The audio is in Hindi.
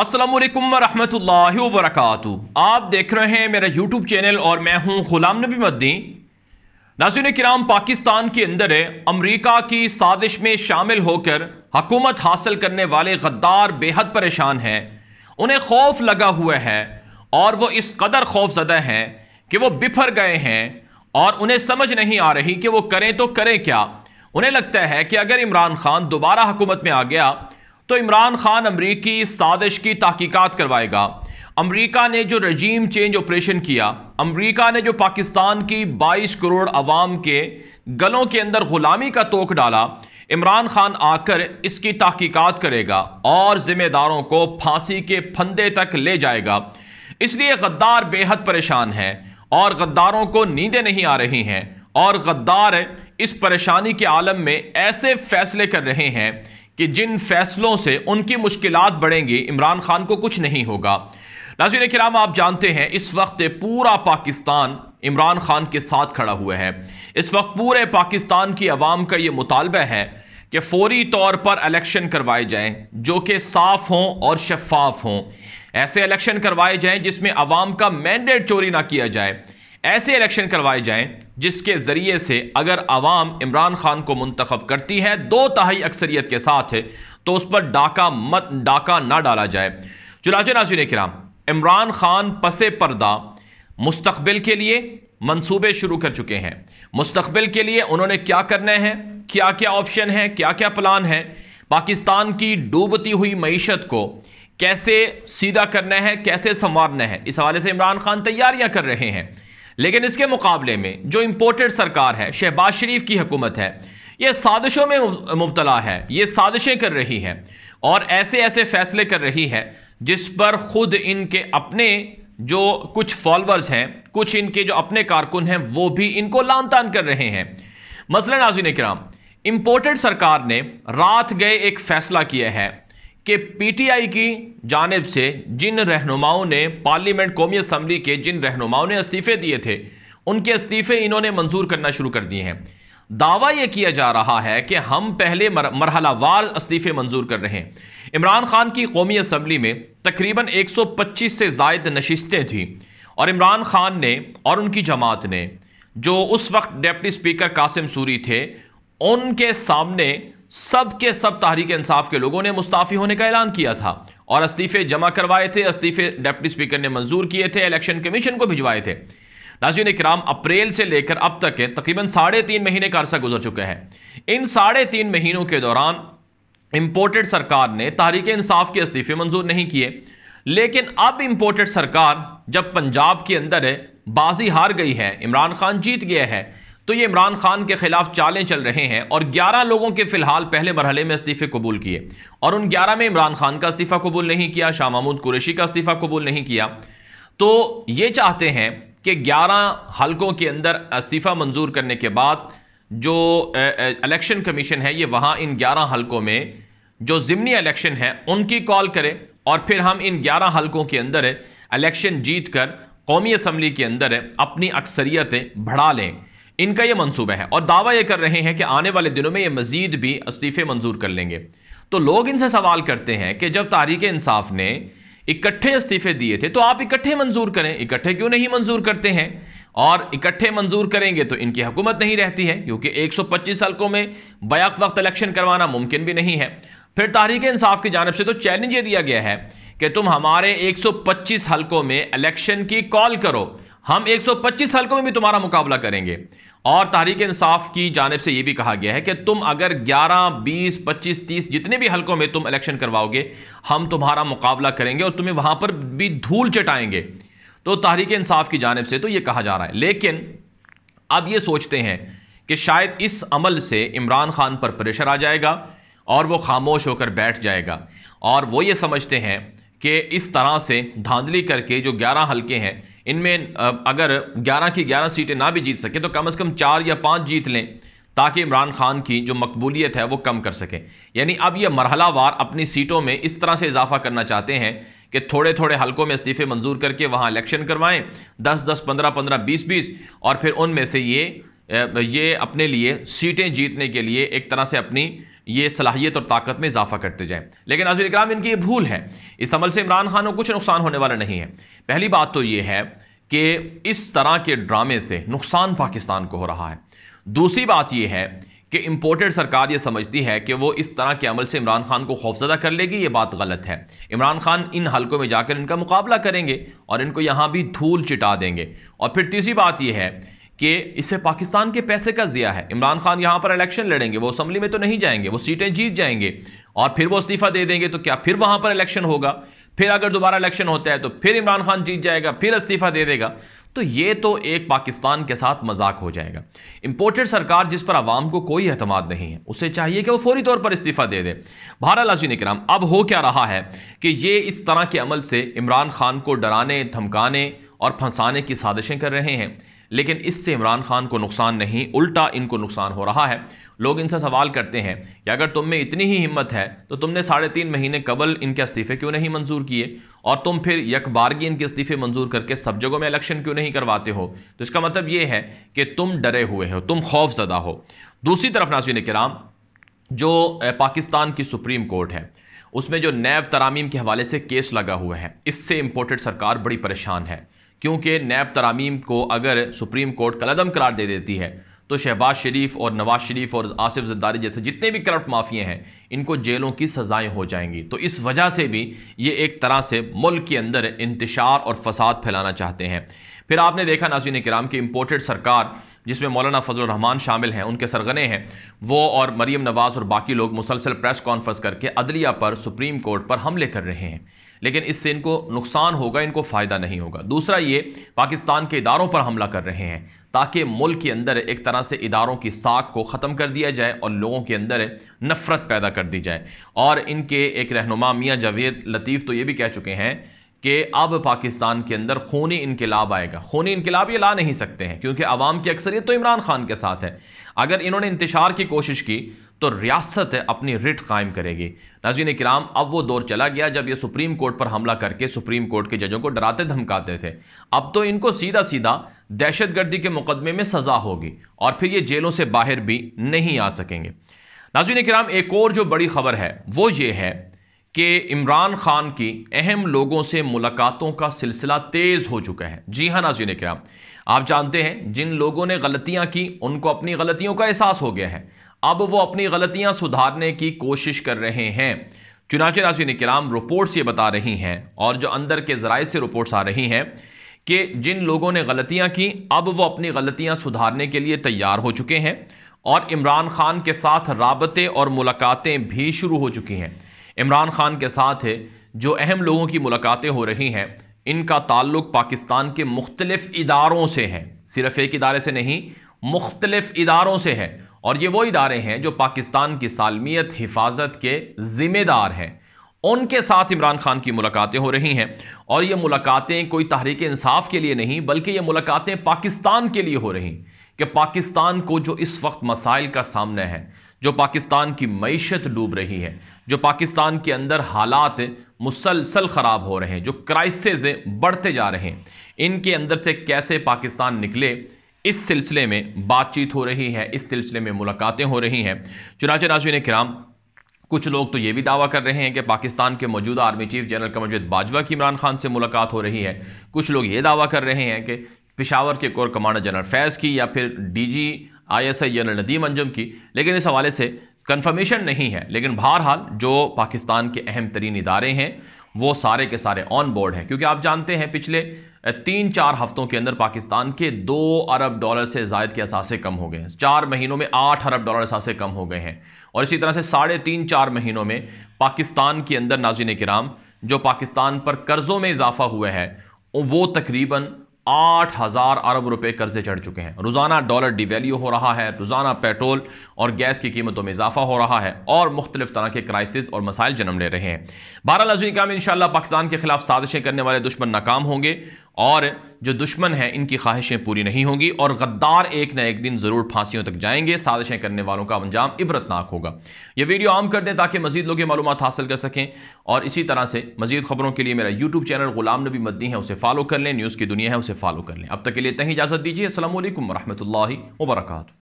असलम वरहमल वरक आप देख रहे हैं मेरा यूट्यूब चैनल और मैं हूं गुलाम नबी मद्दी नाजिन कराम पाकिस्तान के अंदर अमरीका की साजिश में शामिल होकर हकूमत हासिल करने वाले गद्दार बेहद परेशान हैं उन्हें खौफ लगा हुआ है और वो इस कदर खौफ जदा हैं कि वो बिफर गए हैं और उन्हें समझ नहीं आ रही कि वो करें तो करें क्या उन्हें लगता है कि अगर इमरान खान दोबारा हुकूमत में आ गया तो इमरान खान अमरीकी साजिश की तहकीकत करवाएगा अमरीका ने जो रजीम चेंज ऑपरेशन किया अमरीका ने जो पाकिस्तान की 22 करोड़ अवाम के गलों के अंदर गुलामी का तोक डाला इमरान खान आकर इसकी तहकीकत करेगा और जिम्मेदारों को फांसी के फंदे तक ले जाएगा इसलिए गद्दार बेहद परेशान है और गद्दारों को नींदें नहीं आ रही हैं और गद्दार इस परेशानी के आलम में ऐसे फैसले कर रहे हैं कि जिन फैसलों से उनकी मुश्किल बढ़ेंगी इमरान खान को कुछ नहीं होगा नाजीन कराम आप जानते हैं इस वक्त पूरा पाकिस्तान इमरान खान के साथ खड़ा हुआ है इस वक्त पूरे पाकिस्तान की आवाम का ये मुतालबा है कि फौरी तौर पर इलेक्शन करवाए जाएं जो कि साफ हों और शफाफ हों ऐसे इलेक्शन करवाए जाएं जिसमें आवाम का मैंडेट चोरी ना किया जाए ऐसे इलेक्शन करवाए जाएं जिसके ज़रिए से अगर आवाम इमरान खान को मुंतखब करती है दो तहाई अक्सरियत के साथ है तो उस पर डाका मत डाका ना डाला जाए नाजी नाजुन कराम इमरान खान पसे पर्दा मुस्तबिल के लिए मंसूबे शुरू कर चुके हैं मुस्तबिल के लिए उन्होंने क्या करना है क्या क्या ऑप्शन है क्या क्या प्लान है पाकिस्तान की डूबती हुई मीशत को कैसे सीधा करना है कैसे संवारना है इस हवाले से इमरान खान तैयारियां कर रहे हैं लेकिन इसके मुकाबले में जो इम्पोर्टेड सरकार है शहबाज शरीफ की हुकूमत है ये साजिशों में मुबतला है ये साजिशें कर रही है और ऐसे ऐसे फैसले कर रही है जिस पर ख़ुद इनके अपने जो कुछ फॉलोअर्स हैं कुछ इनके जो अपने कारकुन हैं वो भी इनको लान तान कर रहे हैं मसला नाजिन कराम इम्पोर्टेड सरकार ने रात गए एक फ़ैसला किया है कि पीटीआई की जानब से जिन रहनुमाओं ने पार्लियामेंट कौमी असम्बली के जिन रहनुमाओं ने इस्तीफ़े दिए थे उनके इस्तीफ़े इन्होंने मंजूर करना शुरू कर दिए हैं दावा यह किया जा रहा है कि हम पहले मर, वार इस्तीफ़े मंजूर कर रहे हैं इमरान खान की कौमी असम्बली में तकरीबन 125 से जायद नशस्तें थीं और इमरान खान ने और उनकी जमात ने जो उस वक्त डेप्टी स्पीकर कासिम सूरी थे उनके सामने सब के सब तहरीक इंसाफ के लोगों ने मुस्ताफ़ी होने का ऐलान किया था और इस्तीफे जमा करवाए थे इस्तीफे डेप्टी स्पीकर ने मंजूर किए थे इलेक्शन कमीशन को भिजवाए थे नाजीन कराम अप्रैल से लेकर अब तक के तकरीबन साढ़े तीन महीने का अरसा गुजर चुका है इन साढ़े तीन महीनों के दौरान इम्पोर्टेड सरकार ने तहरीक इंसाफ के इस्तीफे मंजूर नहीं किए लेकिन अब इम्पोर्टेड सरकार जब पंजाब के अंदर है बाजी हार गई है इमरान खान जीत गया है तो ये इमरान खान के खिलाफ चालें चल रहे हैं और 11 लोगों के फिलहाल पहले मरहले में इस्तीफे कबूल किए और उन 11 में इमरान खान का इस्तीफ़ा कबूल नहीं किया शाह महमूद कुरेशी का इस्तीफ़ा कबूल नहीं किया तो ये चाहते हैं कि 11 हलकों के अंदर इस्तीफ़ा मंजूर करने के बाद जो इलेक्शन कमीशन है ये वहाँ इन ग्यारह हल्कों में जो ज़िमनी इलेक्शन है उनकी कॉल करें और फिर हम इन ग्यारह हलकों के अंदर इलेक्शन जीत कर कौमी असम्बली के अंदर अपनी अक्सरियतें बढ़ा लें इनका यह मनसूबा है और दावा यह कर रहे हैं कि आने वाले दिनों में ये मजीद भी इस्तीफ़े मंजूर कर लेंगे तो लोग इनसे सवाल करते हैं कि जब तारीख इंसाफ ने इकट्ठे इस्तीफ़े दिए थे तो आप इकट्ठे मंजूर करें इकट्ठे क्यों नहीं मंजूर करते हैं और इकट्ठे मंजूर करेंगे तो इनकी हुकूमत नहीं रहती है क्योंकि 125 हल्कों में बैक वक्त इलेक्शन करवाना मुमकिन भी नहीं है फिर तहरीक इंसाफ की जानब से तो चैलेंज ये दिया गया है कि तुम हमारे 125 हल्कों में इलेक्शन की कॉल करो हम 125 हलकों में भी तुम्हारा मुकाबला करेंगे और तहरीक इंसाफ की जानब से यह भी कहा गया है कि तुम अगर 11, 20, 25, 30 जितने भी हलकों में तुम इलेक्शन करवाओगे हम तुम्हारा मुकाबला करेंगे और तुम्हें वहां पर भी धूल चटाएंगे तो तहरीक इंसाफ की जानब से तो ये कहा जा रहा है लेकिन अब ये सोचते हैं कि शायद इस अमल से इमरान खान पर प्रेशर आ जाएगा और वो खामोश होकर बैठ जाएगा और वो ये समझते हैं कि इस तरह से धांधली करके जो ग्यारह हलके हैं इनमें अगर 11 की 11 सीटें ना भी जीत सके तो कम से कम चार या पाँच जीत लें ताकि इमरान खान की जो मकबूलियत है वो कम कर सकें यानी अब ये मरहलावार अपनी सीटों में इस तरह से इजाफा करना चाहते हैं कि थोड़े थोड़े हलकों में इस्तीफ़े मंजूर करके वहाँ इलेक्शन करवाएं दस दस पंद्रह पंद्रह बीस बीस और फिर उनमें से ये ये अपने लिए सीटें जीतने के लिए एक तरह से अपनी ये सलाहियत और ताकत में इजाफा करते जाएं लेकिन नाजिर इक्राम इनकी ये भूल है इस अमल से इमरान खान को कुछ नुकसान होने वाला नहीं है पहली बात तो ये है कि इस तरह के ड्रामे से नुकसान पाकिस्तान को हो रहा है दूसरी बात यह है कि इम्पोर्टेड सरकार ये समझती है कि वो इस तरह के अमल से इमरान खान को खौफजदा कर लेगी ये बात गलत है इमरान खान इन हलकों में जाकर इनका मुकाबला करेंगे और इनको यहाँ भी धूल चिटा देंगे और फिर तीसरी बात यह है कि इसे पाकिस्तान के पैसे का जिया है इमरान खान यहाँ पर इलेक्शन लड़ेंगे वो असम्बली में तो नहीं जाएंगे वो सीटें जीत जाएंगे और फिर वो इस्तीफा दे देंगे तो क्या फिर वहाँ पर इलेक्शन होगा फिर अगर दोबारा इलेक्शन होता है तो फिर इमरान खान जीत जाएगा फिर इस्तीफा दे देगा तो ये तो एक पाकिस्तान के साथ मजाक हो जाएगा इंपोर्टेड सरकार जिस पर आवाम को कोई अहतमाद नहीं है उसे चाहिए कि वो फौरी तौर पर इस्तीफा दे दे लाजी ने कराम अब हो क्या रहा है कि ये इस तरह के अमल से इमरान खान को डराने धमकाने और फंसाने की साजिशें कर रहे हैं लेकिन इससे इमरान खान को नुकसान नहीं उल्टा इनको नुकसान हो रहा है लोग इनसे सवाल करते हैं कि अगर तुम में इतनी ही हिम्मत है तो तुमने साढ़े तीन महीने कबल इनके इस्तीफ़े क्यों नहीं मंजूर किए और तुम फिर यकबारगी इनके इस्तीफ़े मंजूर करके सब जगहों में इलेक्शन क्यों नहीं करवाते हो तो इसका मतलब ये है कि तुम डरे हुए हो तुम खौफ ज़दा हो दूसरी तरफ नासिन कराम जो पाकिस्तान की सुप्रीम कोर्ट है उसमें जो नैब तरामीम के हवाले से केस लगा हुआ है इससे इम्पोर्टेड सरकार बड़ी परेशान है क्योंकि नैब तरामीम को अगर सुप्रीम कोर्ट कलदम करार दे देती है तो शहबाज शरीफ और नवाज शरीफ और आसिफ जद्दारी जैसे जितने भी करप्ट माफिया हैं इनको जेलों की सज़ाएं हो जाएंगी तो इस वजह से भी ये एक तरह से मुल्क के अंदर इंतशार और फसाद फैलाना चाहते हैं फिर आपने देखा नाजीन कराम की इम्पोर्टेड सरकार जिसमें मौलाना फजल रहमान शामिल हैं उनके सरगने हैं वो और मरीम नवाज़ और बाकी लोग मुसलसल प्रेस कॉन्फ्रेंस करके अदलिया पर सुप्रीम कोर्ट पर हमले कर रहे हैं लेकिन इससे इनको नुकसान होगा इनको फ़ायदा नहीं होगा दूसरा ये पाकिस्तान के इदारों पर हमला कर रहे हैं ताकि मुल्क के अंदर एक तरह से इदारों की साख को ख़त्म कर दिया जाए और लोगों के अंदर नफ़रत पैदा कर दी जाए और इनके एक रहनुमा मियाँ जावेद लतीफ़ तो ये भी कह चुके हैं कि अब पाकिस्तान के अंदर खूनी इनकलाब आएगा खूनी इनकलाब ये ला नहीं सकते हैं क्योंकि आवाम की अक्सरियत तो इमरान खान के साथ है अगर इन्होंने इंतशार की कोशिश की तो रियासत अपनी रिट कायम करेगी नाजीन कराम अब वो दौर चला गया जब ये सुप्रीम कोर्ट पर हमला करके सुप्रीम कोर्ट के जजों को डराते धमकाते थे अब तो इनको सीधा सीधा दहशत गर्दी के मुकदमे में सज़ा होगी और फिर ये जेलों से बाहर भी नहीं आ सकेंगे नाजीन कराम एक और जो बड़ी खबर है वो ये है कि इमरान खान की अहम लोगों से मुलाकातों का सिलसिला तेज़ हो चुका है जी हाँ नाजीन कराम आप जानते हैं जिन लोगों ने गलतियां की उनको अपनी गलतियों का एहसास हो गया है अब वो अपनी गलतियां सुधारने की कोशिश कर रहे हैं चुनाचे ने किराम रिपोर्ट्स ये बता रही हैं और जो अंदर के ज़राए से रिपोर्ट्स आ रही हैं कि जिन लोगों ने गलतियां की अब वो अपनी गलतियां सुधारने के लिए तैयार हो चुके हैं और इमरान खान के साथ रबते और मुलाकातें भी शुरू हो चुकी हैं इमरान खान के साथ जो अहम लोगों की मुलाकातें हो रही हैं इनका ताल्लुक पाकिस्तान के मुख्तलिफ इदारों से है सिर्फ एक इदारे से नहीं मुख्तलिफ इदारों से है और ये वो इदारे हैं जो पाकिस्तान की सालमियत हिफाजत के ज़िम्मेदार हैं उनके साथ इमरान खान की मुलाकातें हो रही हैं और ये मुलाकातें कोई तहरीक इंसाफ के लिए नहीं बल्कि ये मुलाकातें पाकिस्तान के लिए हो रही कि पाकिस्तान को जो इस वक्त मसाइल का सामना है जो पाकिस्तान की मीशत डूब रही है जो पाकिस्तान के अंदर हालात मुसलसल ख़राब हो रहे हैं जो क्राइसिस बढ़ते जा रहे हैं इनके अंदर से कैसे पाकिस्तान निकले इस सिलसिले में बातचीत हो रही है इस सिलसिले में मुलाकातें हो रही हैं चुनाच ने किराम कुछ लोग तो ये भी दावा कर रहे हैं कि पाकिस्तान के मौजूदा army chief general Kamarjeet Bajwa की इमरान खान से मुलाकात हो रही है कुछ लोग ये दावा कर रहे हैं कि पिशावर के कोर कमांडर जनरल फैज़ की या फिर DG ISI general Nadeem Anjum की लेकिन इस हवाले से कन्फर्मेशन नहीं है लेकिन बहरहाल जो पाकिस्तान के अहम तरीन इदारे हैं वो सारे के सारे ऑन बोर्ड हैं क्योंकि आप जानते हैं पिछले तीन चार हफ्तों के अंदर पाकिस्तान के दो अरब डॉलर से जायद के असासे कम हो गए हैं चार महीनों में आठ अरब डॉलर असासे कम हो गए हैं और इसी तरह से साढ़े तीन चार महीनों में पाकिस्तान के अंदर नाजिन कराम जो पाकिस्तान पर कर्ज़ों में इजाफा हुआ है वो तकरीबन आठ हज़ार अरब रुपए कर्जे चढ़ चुके हैं रोज़ाना डॉलर डिवेल्यू हो रहा है रोज़ाना पेट्रोल और गैस की कीमतों में इजाफा हो रहा है और मुख्तलिफ तरह के क्राइसिस और मसाइल जन्म ले रहे हैं बहरहाल अजीम काम इन पाकिस्तान के खिलाफ साजिशें करने वाले दुश्मन नाकाम होंगे और जो दुश्मन हैं इनकी ख्वाहिशें पूरी नहीं होंगी और गद्दार एक न एक दिन ज़रूर फांसियों तक जाएंगे साजिशें करने वालों का अंजाम इबरतनाक होगा यह वीडियो आम कर दें ताकि मजीद लोग मालूम हासिल कर सकें और इसी तरह से मजीद खबरों के लिए मेरा यूट्यूब चैनल गुलाम नबी मद्दी है उसे फॉलो कर लें न्यूज़ की दुनिया है उसे फॉलो कर लें अब तक के लिए तहीं इजाज़त दीजिए असल वरहमल वर्का